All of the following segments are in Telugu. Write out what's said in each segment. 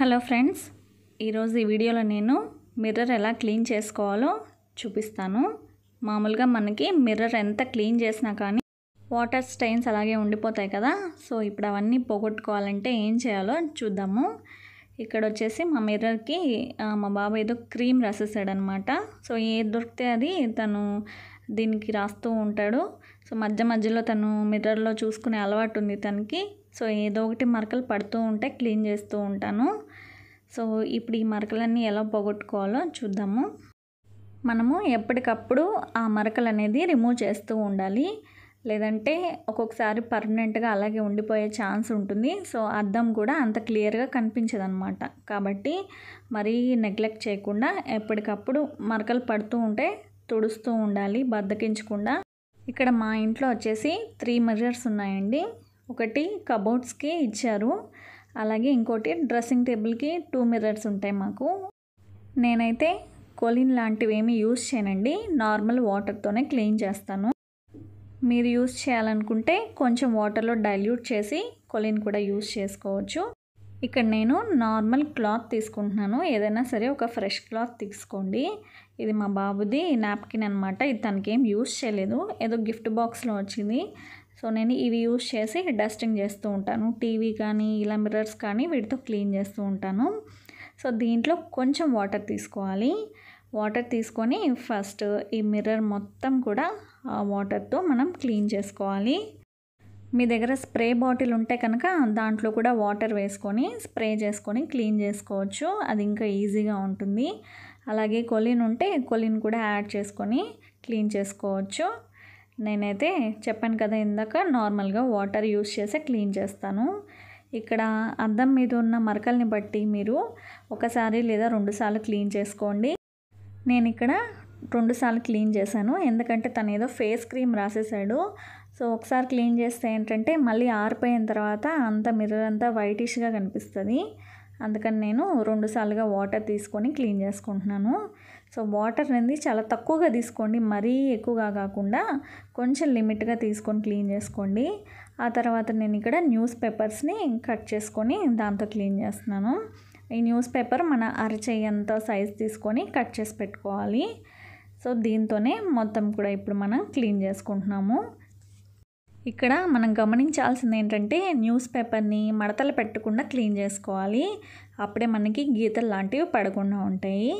హలో ఫ్రెండ్స్ ఈరోజు ఈ వీడియోలో నేను మిర్రర్ ఎలా క్లీన్ చేసుకోవాలో చూపిస్తాను మామూలుగా మనకి మిర్రర్ ఎంత క్లీన్ చేసినా కానీ వాటర్ స్టైన్స్ అలాగే ఉండిపోతాయి కదా సో ఇప్పుడు అవన్నీ పోగొట్టుకోవాలంటే ఏం చేయాలో చూద్దాము ఇక్కడ వచ్చేసి మా మిర్రర్కి మా బాబా ఏదో క్రీమ్ రాసేసాడనమాట సో ఏది దొరికితే అది తను దీనికి రాస్తూ ఉంటాడు సో మధ్య మధ్యలో తను మిర్రర్లో చూసుకునే అలవాటు ఉంది తనకి సో ఏదో ఒకటి మరకలు పడుతూ ఉంటే క్లీన్ చేస్తూ ఉంటాను సో ఇప్పుడు ఈ మరకలన్నీ ఎలా పోగొట్టుకోవాలో చూద్దాము మనము ఎప్పటికప్పుడు ఆ మరకలు అనేది రిమూవ్ చేస్తూ ఉండాలి లేదంటే ఒక్కొక్కసారి పర్మనెంట్గా అలాగే ఉండిపోయే ఛాన్స్ ఉంటుంది సో అద్దం కూడా అంత క్లియర్గా అనమాట కాబట్టి మరీ నెగ్లెక్ట్ చేయకుండా ఎప్పటికప్పుడు మరకలు పడుతూ ఉంటే తుడుస్తూ ఉండాలి బద్దకించకుండా ఇక్కడ మా ఇంట్లో వచ్చేసి త్రీ మెజర్స్ ఉన్నాయండి ఒకటి కబోర్డ్స్కి ఇచ్చారు అలాగే ఇంకోటి డ్రెస్సింగ్ టేబుల్కి టూ మిర్రర్స్ ఉంటాయి మాకు నేనైతే కొలిన్ లాంటివి ఏమి యూస్ చేయనండి నార్మల్ వాటర్తోనే క్లీన్ చేస్తాను మీరు యూస్ చేయాలనుకుంటే కొంచెం వాటర్లో డైల్యూట్ చేసి కొలిన్ కూడా యూస్ చేసుకోవచ్చు ఇక్కడ నేను నార్మల్ క్లాత్ తీసుకుంటున్నాను ఏదైనా సరే ఒక ఫ్రెష్ క్లాత్ తీసుకోండి ఇది మా బాబుది నాప్కిన్ అనమాట ఇది తనకేం యూస్ చేయలేదు ఏదో గిఫ్ట్ బాక్స్లో వచ్చింది సో నేను ఇవి యూస్ చేసి డస్టింగ్ చేస్తూ ఉంటాను టీవీ కానీ ఇలా మిర్రర్స్ కానీ వీటితో క్లీన్ చేస్తూ ఉంటాను సో దీంట్లో కొంచెం వాటర్ తీసుకోవాలి వాటర్ తీసుకొని ఫస్ట్ ఈ మిర్రర్ మొత్తం కూడా ఆ వాటర్తో మనం క్లీన్ చేసుకోవాలి మీ దగ్గర స్ప్రే బాటిల్ ఉంటే కనుక దాంట్లో కూడా వాటర్ వేసుకొని స్ప్రే చేసుకొని క్లీన్ చేసుకోవచ్చు అది ఇంకా ఈజీగా ఉంటుంది అలాగే కొలిన్ ఉంటే కొలిన్ కూడా యాడ్ చేసుకొని క్లీన్ చేసుకోవచ్చు నేనైతే చెప్పాను కదా ఇందాక నార్మల్గా వాటర్ యూస్ చేసే క్లీన్ చేస్తాను ఇక్కడ అద్దం మీద ఉన్న మరకల్ని బట్టి మీరు ఒకసారి లేదా రెండుసార్లు క్లీన్ చేసుకోండి నేను ఇక్కడ రెండుసార్లు క్లీన్ చేశాను ఎందుకంటే తను ఏదో ఫేస్ క్రీమ్ రాసేసాడు సో ఒకసారి క్లీన్ చేస్తే ఏంటంటే మళ్ళీ ఆరిపోయిన తర్వాత అంత మిర్రర్ అంతా వైటిష్గా కనిపిస్తుంది అందుకని నేను రెండుసార్లుగా వాటర్ తీసుకొని క్లీన్ చేసుకుంటున్నాను సో వాటర్ అనేది చాలా తక్కువగా తీసుకోండి మరీ ఎక్కువగా కాకుండా కొంచెం లిమిట్గా తీసుకొని క్లీన్ చేసుకోండి ఆ తర్వాత నేను ఇక్కడ న్యూస్ పేపర్స్ని కట్ చేసుకొని దాంతో క్లీన్ చేస్తున్నాను ఈ న్యూస్ పేపర్ మన అరచేయంత సైజ్ తీసుకొని కట్ చేసి పెట్టుకోవాలి సో దీంతోనే మొత్తం కూడా ఇప్పుడు మనం క్లీన్ చేసుకుంటున్నాము ఇక్కడ మనం గమనించాల్సింది ఏంటంటే న్యూస్ పేపర్ని మడతలు పెట్టకుండా క్లీన్ చేసుకోవాలి అప్పుడే మనకి గీతలు లాంటివి పడకుండా ఉంటాయి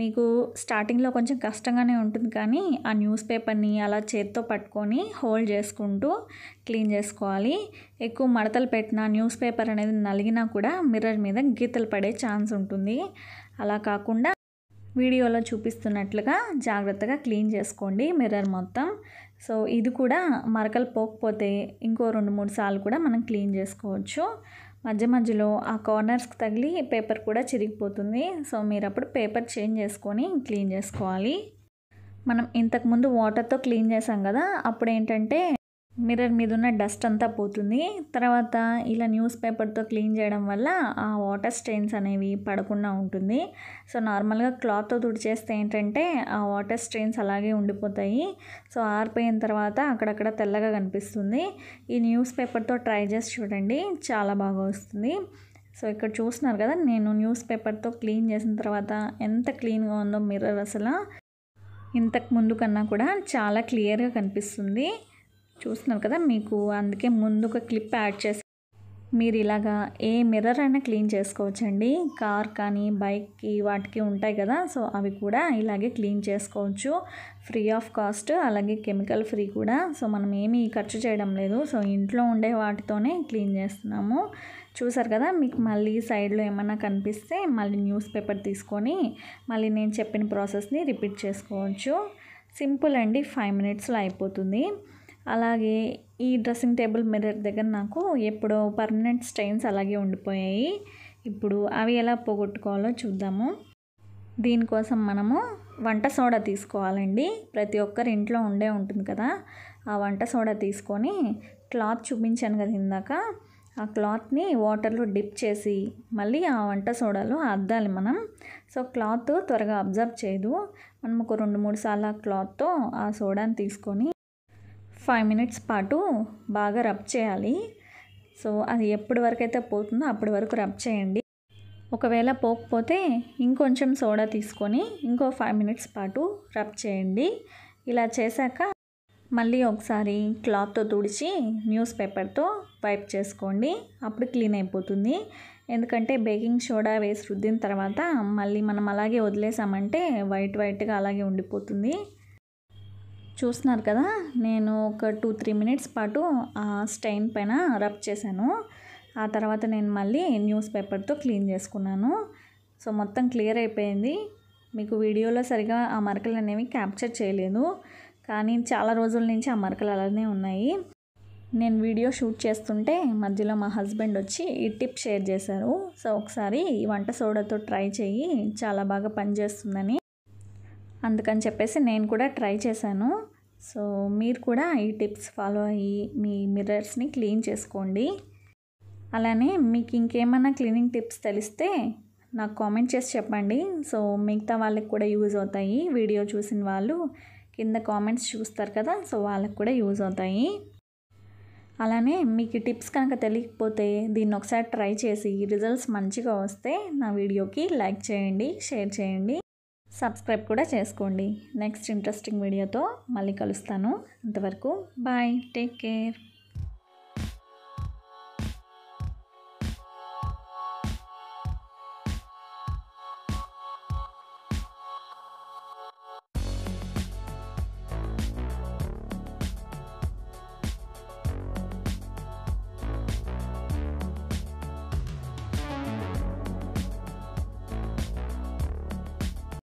మీకు స్టార్టింగ్లో కొంచెం కష్టంగానే ఉంటుంది కానీ ఆ న్యూస్ పేపర్ని అలా చేత్తో పట్టుకొని హోల్డ్ చేసుకుంటూ క్లీన్ చేసుకోవాలి ఎక్కువ మడతలు పెట్టిన న్యూస్ పేపర్ అనేది నలిగినా కూడా మిర్రర్ మీద గీతలు పడే ఛాన్స్ ఉంటుంది అలా కాకుండా వీడియోలో చూపిస్తున్నట్లుగా జాగ్రత్తగా క్లీన్ చేసుకోండి మిర్రర్ మొత్తం సో ఇది కూడా మరకలు పోకపోతే ఇంకో రెండు మూడు సార్లు కూడా మనం క్లీన్ చేసుకోవచ్చు మధ్య మధ్యలో ఆ కార్నర్స్కి తగిలి పేపర్ కూడా చిరిగిపోతుంది సో మీరు అప్పుడు పేపర్ చేంజ్ చేసుకొని క్లీన్ చేసుకోవాలి మనం ఇంతకుముందు వాటర్తో క్లీన్ చేసాం కదా అప్పుడు ఏంటంటే మిర్రర్ మీద ఉన్న డస్ట్ అంతా పోతుంది తర్వాత ఇలా న్యూస్ పేపర్తో క్లీన్ చేయడం వల్ల ఆ వాటర్ స్ట్రెయిన్స్ అనేవి పడకుండా ఉంటుంది సో నార్మల్గా క్లాత్తో తుడిచేస్తే ఏంటంటే ఆ వాటర్ స్ట్రెయిన్స్ అలాగే ఉండిపోతాయి సో ఆరిపోయిన తర్వాత అక్కడక్కడ తెల్లగా కనిపిస్తుంది ఈ న్యూస్ పేపర్తో ట్రై చేసి చూడండి చాలా బాగా వస్తుంది సో ఇక్కడ చూస్తున్నారు కదా నేను న్యూస్ పేపర్తో క్లీన్ చేసిన తర్వాత ఎంత క్లీన్గా ఉందో మిర్రర్ అసలు ఇంతకు ముందు కన్నా కూడా చాలా క్లియర్గా కనిపిస్తుంది చూస్తున్నారు కదా మీకు అందుకే ముందు ఒక క్లిప్ యాడ్ చేసి మీరు ఇలాగా ఏ మిర్రర్ అయినా క్లీన్ చేసుకోవచ్చండి కార్ కానీ బైక్కి వాటికి ఉంటాయి కదా సో అవి కూడా ఇలాగే క్లీన్ చేసుకోవచ్చు ఫ్రీ ఆఫ్ కాస్ట్ అలాగే కెమికల్ ఫ్రీ కూడా సో మనం ఏమీ ఖర్చు చేయడం లేదు సో ఇంట్లో ఉండే వాటితోనే క్లీన్ చేస్తున్నాము చూసారు కదా మీకు మళ్ళీ సైడ్లో ఏమైనా కనిపిస్తే మళ్ళీ న్యూస్ పేపర్ తీసుకొని మళ్ళీ నేను చెప్పిన ప్రాసెస్ని రిపీట్ చేసుకోవచ్చు సింపుల్ అండి ఫైవ్ మినిట్స్లో అయిపోతుంది అలాగే ఈ డ్రెస్సింగ్ టేబుల్ మిర్రర్ దగ్గర నాకు ఎప్పుడో పర్మనెంట్ స్టెయిన్స్ అలాగే ఉండిపోయాయి ఇప్పుడు అవి ఎలా పోగొట్టుకోవాలో చూద్దాము దీనికోసం మనము వంట సోడా తీసుకోవాలండి ప్రతి ఒక్కరి ఇంట్లో ఉండే ఉంటుంది కదా ఆ వంట సోడా తీసుకొని క్లాత్ చూపించాను కదా ఇందాక ఆ క్లాత్ని వాటర్లో డిప్ చేసి మళ్ళీ ఆ వంట సోడాలో అద్దాలి మనం సో క్లాత్ త్వరగా అబ్జర్వ్ చేయదు మనం ఒక రెండు మూడు సార్లు ఆ క్లాత్తో ఆ సోడాని తీసుకొని ఫైవ్ మినిట్స్ పాటు బాగా రబ్ చేయాలి సో అది ఎప్పటి వరకు అయితే పోతుందో అప్పటి వరకు రబ్ చేయండి ఒకవేళ పోకపోతే ఇంకొంచెం సోడా తీసుకొని ఇంకో ఫైవ్ మినిట్స్ పాటు రబ్ చేయండి ఇలా చేశాక మళ్ళీ ఒకసారి క్లాత్తో తుడిచి న్యూస్ పేపర్తో వైప్ చేసుకోండి అప్పుడు క్లీన్ అయిపోతుంది ఎందుకంటే బేకింగ్ సోడా వేసి రుద్దిన తర్వాత మళ్ళీ మనం అలాగే వదిలేసామంటే వైట్ వైట్గా అలాగే ఉండిపోతుంది చూస్తున్నారు కదా నేను ఒక టూ త్రీ మినిట్స్ పాటు ఆ స్టెయిన్ పైన రబ్ చేశాను ఆ తర్వాత నేను మళ్ళీ న్యూస్ పేపర్తో క్లీన్ చేసుకున్నాను సో మొత్తం క్లియర్ అయిపోయింది మీకు వీడియోలో సరిగా ఆ మరకలు అనేవి క్యాప్చర్ చేయలేదు కానీ చాలా రోజుల నుంచి ఆ మరకలు అలానే ఉన్నాయి నేను వీడియో షూట్ చేస్తుంటే మధ్యలో మా హస్బెండ్ వచ్చి ఈ టిప్ షేర్ చేశారు సో ఒకసారి ఈ వంట సోడాతో ట్రై చేయి చాలా బాగా పనిచేస్తుందని అందుకని చెప్పేసి నేను కూడా ట్రై చేశాను సో మీరు కూడా ఈ టిప్స్ ఫాలో అయ్యి మీ మిర్రర్స్ని క్లీన్ చేసుకోండి అలానే మీకు ఇంకేమైనా క్లీనింగ్ టిప్స్ తెలిస్తే నాకు కామెంట్ చేసి చెప్పండి సో మిగతా వాళ్ళకి కూడా యూజ్ అవుతాయి వీడియో చూసిన వాళ్ళు కింద కామెంట్స్ చూస్తారు కదా సో వాళ్ళకి కూడా యూజ్ అవుతాయి అలానే మీకు టిప్స్ కనుక తెలియకపోతే దీన్ని ఒకసారి ట్రై చేసి రిజల్ట్స్ మంచిగా వస్తే నా వీడియోకి లైక్ చేయండి షేర్ చేయండి సబ్స్క్రైబ్ కూడా చేసుకోండి నెక్స్ట్ ఇంట్రెస్టింగ్ వీడియోతో మళ్ళీ కలుస్తాను అంతవరకు బాయ్ టేక్ కేర్